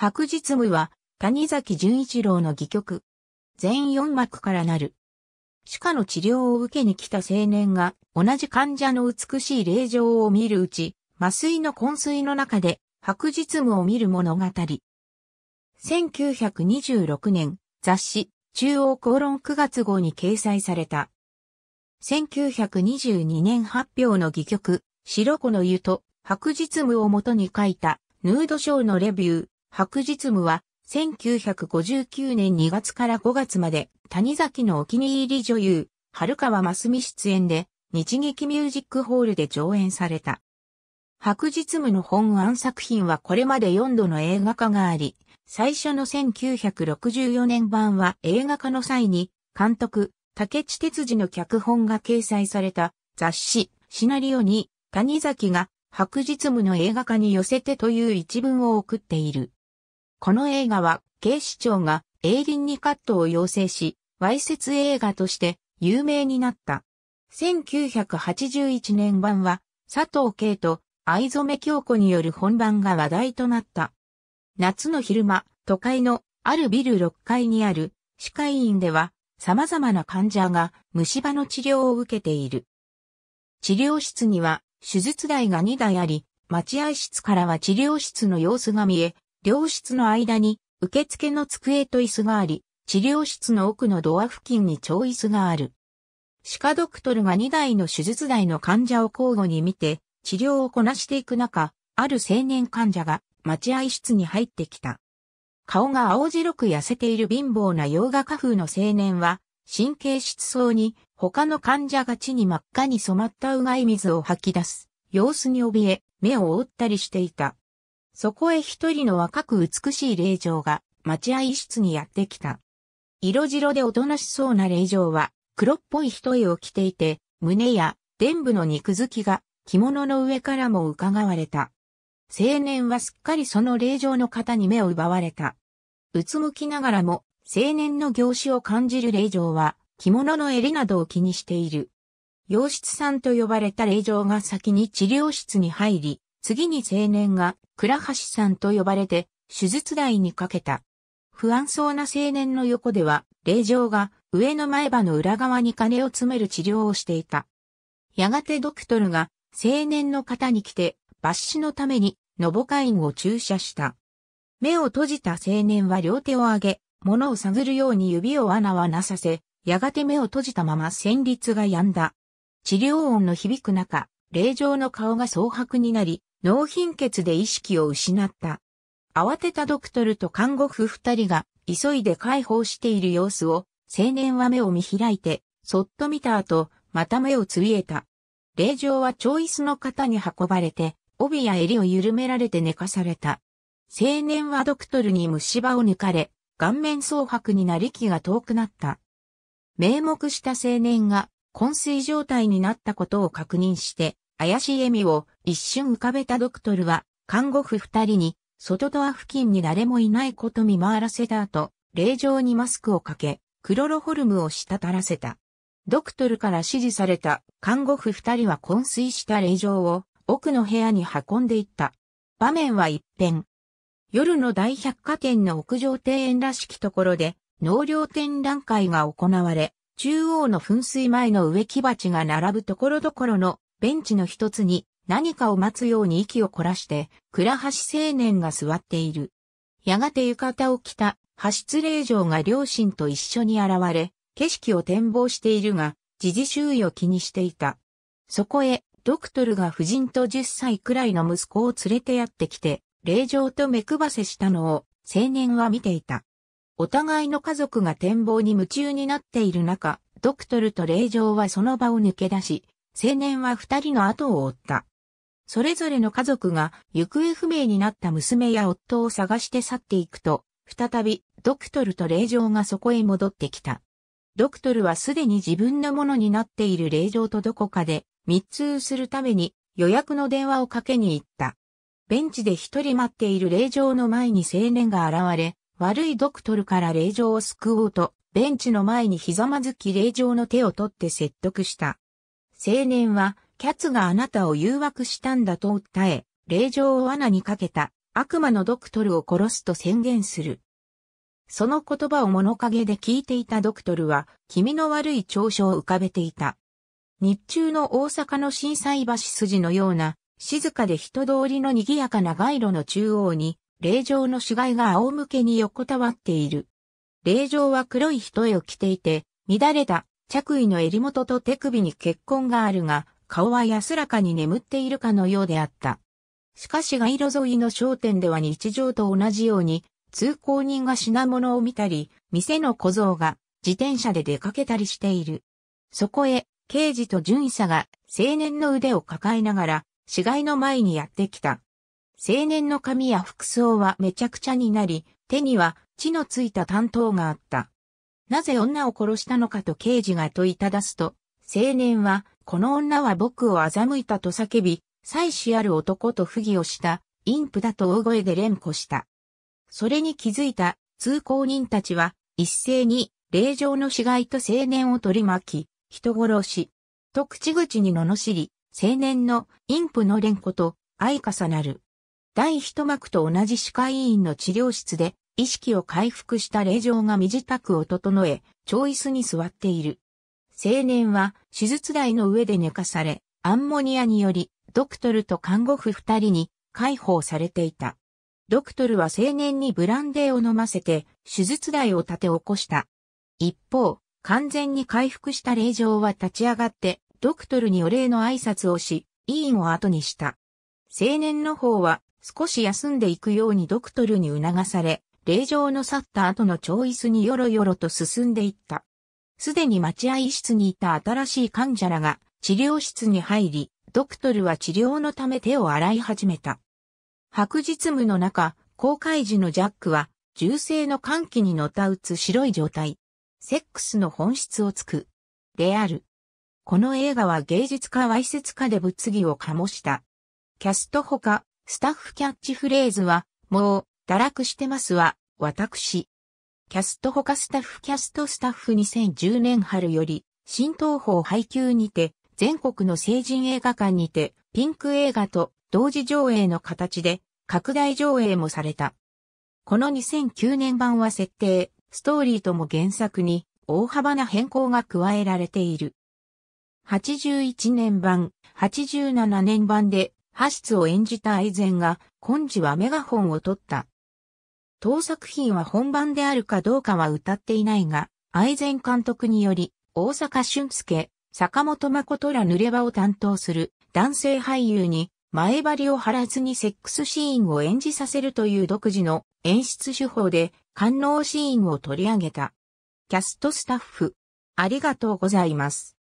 白日夢は、谷崎潤一郎の戯曲。全四幕からなる。歯科の治療を受けに来た青年が、同じ患者の美しい霊場を見るうち、麻酔の昏睡の中で、白日夢を見る物語。1926年、雑誌、中央公論9月号に掲載された。1922年発表の戯曲、白子の湯と白日夢をもとに書いた、ヌードショーのレビュー、白日夢は、1959年2月から5月まで、谷崎のお気に入り女優、春川真澄出演で、日劇ミュージックホールで上演された。白日夢の本案作品はこれまで4度の映画化があり、最初の1964年版は映画化の際に、監督、竹地哲二の脚本が掲載された雑誌、シナリオに、谷崎が白日夢の映画化に寄せてという一文を送っている。この映画は警視庁がリ林にカットを要請し、わいせつ映画として有名になった。1981年版は佐藤慶と藍染京子による本番が話題となった。夏の昼間、都会のあるビル6階にある歯科医院では様々な患者が虫歯の治療を受けている。治療室には手術台が2台あり、待合室からは治療室の様子が見え、病室の間に受付の机と椅子があり、治療室の奥のドア付近に超椅子がある。歯科ドクトルが2台の手術台の患者を交互に見て、治療をこなしていく中、ある青年患者が待合室に入ってきた。顔が青白く痩せている貧乏な洋画家風の青年は、神経質そうに他の患者が血に真っ赤に染まったうがい水を吐き出す。様子に怯え、目を覆ったりしていた。そこへ一人の若く美しい霊場が待合室にやってきた。色白でおとなしそうな霊場は黒っぽい一重を着ていて、胸や伝部の肉付きが着物の上からも伺われた。青年はすっかりその霊場の方に目を奪われた。うつむきながらも青年の業種を感じる霊場は着物の襟などを気にしている。洋室さんと呼ばれた霊場が先に治療室に入り、次に青年が倉橋さんと呼ばれて手術台にかけた。不安そうな青年の横では、霊場が上の前歯の裏側に金を詰める治療をしていた。やがてドクトルが青年の方に来て、抜歯のためにノボカインを注射した。目を閉じた青年は両手を上げ、物を探るように指を穴はなさせ、やがて目を閉じたまま旋律が止んだ。治療音の響く中、霊場の顔が蒼白になり、脳貧血で意識を失った。慌てたドクトルと看護婦二人が急いで解放している様子を青年は目を見開いてそっと見た後また目をつぶえた。霊場はチョイスの肩に運ばれて帯や襟を緩められて寝かされた。青年はドクトルに虫歯を抜かれ顔面蒼白になり気が遠くなった。名目した青年が昏睡状態になったことを確認して怪しい笑みを一瞬浮かべたドクトルは、看護婦二人に、外ドア付近に誰もいないこと見回らせた後、霊場にマスクをかけ、クロロホルムを滴らせた。ドクトルから指示された看護婦二人は昏睡した霊場を奥の部屋に運んでいった。場面は一変。夜の大百貨店の屋上庭園らしきところで農業展覧会が行われ、中央の噴水前の植木鉢が並ぶところどころのベンチの一つに何かを待つように息を凝らして、倉橋青年が座っている。やがて浴衣を着た、橋津令嬢が両親と一緒に現れ、景色を展望しているが、時事周囲を気にしていた。そこへ、ドクトルが夫人と10歳くらいの息子を連れてやってきて、令嬢と目配せしたのを、青年は見ていた。お互いの家族が展望に夢中になっている中、ドクトルと令嬢はその場を抜け出し、青年は二人の後を追った。それぞれの家族が行方不明になった娘や夫を探して去っていくと、再びドクトルと霊場がそこへ戻ってきた。ドクトルはすでに自分のものになっている霊場とどこかで密通するために予約の電話をかけに行った。ベンチで一人待っている霊場の前に青年が現れ、悪いドクトルから霊場を救おうと、ベンチの前にひざまずき霊場の手を取って説得した。青年は、キャツがあなたを誘惑したんだと訴え、霊場を罠にかけた悪魔のドクトルを殺すと宣言する。その言葉を物陰で聞いていたドクトルは、気味の悪い調書を浮かべていた。日中の大阪の震災橋筋のような、静かで人通りの賑やかな街路の中央に、霊場の死骸が仰向けに横たわっている。霊場は黒い人絵を着ていて、乱れた着衣の襟元と手首に血痕があるが、顔は安らかに眠っているかのようであった。しかし街路沿いの商店では日常と同じように、通行人が品物を見たり、店の小僧が自転車で出かけたりしている。そこへ、刑事と巡査が青年の腕を抱えながら、死骸の前にやってきた。青年の髪や服装はめちゃくちゃになり、手には血のついた担当があった。なぜ女を殺したのかと刑事が問いただすと、青年は、この女は僕を欺いたと叫び、妻子ある男と不義をした、インプだと大声で連呼した。それに気づいた通行人たちは、一斉に、霊場の死骸と青年を取り巻き、人殺し、と口々に罵り、青年のインプの連呼と相重なる。第一幕と同じ歯科医院の治療室で意識を回復した霊状が身支度を整え、超椅子に座っている。青年は手術台の上で寝かされ、アンモニアにより、ドクトルと看護婦二人に解放されていた。ドクトルは青年にブランデーを飲ませて、手術台を立て起こした。一方、完全に回復した霊状は立ち上がって、ドクトルにお礼の挨拶をし、委員を後にした。青年の方は少し休んでいくようにドクトルに促され、霊場の去った後の調椅子によろよろと進んでいった。すでに待合室にいた新しい患者らが治療室に入り、ドクトルは治療のため手を洗い始めた。白日夢の中、公開時のジャックは、銃声の歓喜にのたうつ白い状態。セックスの本質をつく。である。この映画は芸術家わいせつ家で物議を醸した。キャストほか、スタッフキャッチフレーズは、もう、堕落してますわ。私。キャスト他スタッフキャストスタッフ2010年春より、新東宝配給にて、全国の成人映画館にて、ピンク映画と同時上映の形で、拡大上映もされた。この2009年版は設定、ストーリーとも原作に大幅な変更が加えられている。81年版、87年版で、ハシツを演じた愛禅が、今時はメガホンを取った。当作品は本番であるかどうかは歌っていないが、愛禅監督により、大阪俊介、坂本誠ら濡れ場を担当する男性俳優に前張りを張らずにセックスシーンを演じさせるという独自の演出手法で官能シーンを取り上げた。キャストスタッフ、ありがとうございます。